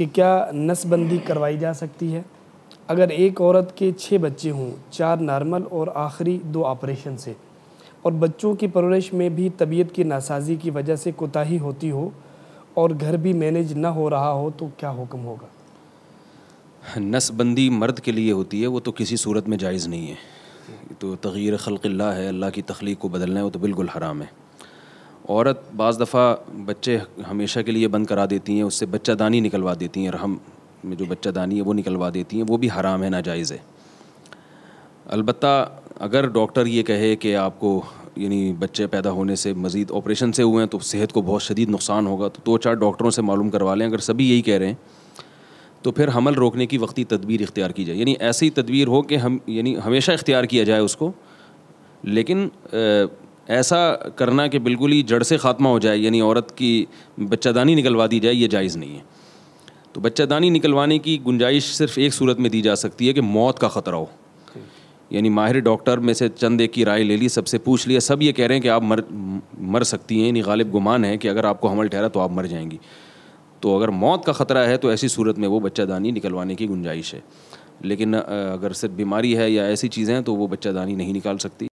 کہ کیا نسبندی کروائی جا سکتی ہے اگر ایک عورت کے چھ بچے ہوں چار نارمل اور آخری دو آپریشن سے اور بچوں کی پرورش میں بھی طبیعت کی ناسازی کی وجہ سے کوتاہی ہوتی ہو اور گھر بھی مینج نہ ہو رہا ہو تو کیا حکم ہوگا نسبندی مرد کے لیے ہوتی ہے وہ تو کسی صورت میں جائز نہیں ہے تو تغیر خلق اللہ ہے اللہ کی تخلیق کو بدلنا ہے وہ تو بالکل حرام ہے عورت بعض دفعہ بچے ہمیشہ کے لیے بند کرا دیتی ہیں اس سے بچہ دانی نکلوا دیتی ہیں رحم میں جو بچہ دانی ہے وہ نکلوا دیتی ہیں وہ بھی حرام ہے ناجائز ہے البتہ اگر ڈاکٹر یہ کہے کہ آپ کو یعنی بچے پیدا ہونے سے مزید آپریشن سے ہوئے ہیں تو صحت کو بہت شدید نقصان ہوگا تو دو چار ڈاکٹروں سے معلوم کروا لیں اگر سبھی یہی کہہ رہے ہیں تو پھر حمل روکنے کی وقتی تدبیر اختیار کی جائے یعنی ایسی تدبیر ہو کہ ہم یعنی ہمیشہ اختیار کیا جائے اس کو لیکن ایسا کرنا کہ بالکل ہی جڑ سے خاتمہ ہو جائے یعنی عورت کی بچہ دانی نکلوا دی جائے یہ جائز نہیں ہے تو بچہ دانی نکلوانے کی گنجائش صرف ایک صورت میں دی جا سکتی ہے کہ موت کا خطرہ ہو یعنی ماہر ڈاکٹر میں سے چند ایک کی رائے لے لی سب سے پوچھ لیا سب یہ کہہ رہے ہیں کہ آپ مر مر سکتی ہیں یعنی غالب گمان ہے کہ اگر آپ کو حمل ٹھہرا تو آپ مر جائیں گی تو اگر موت کا خطرہ ہے تو ایسی صورت میں وہ بچہ دانی نکلوانے کی گنجائش ہے لیکن اگر صرف بیماری ہے یا ایسی چیزیں ہیں تو وہ بچہ دانی نہیں نکال سکتی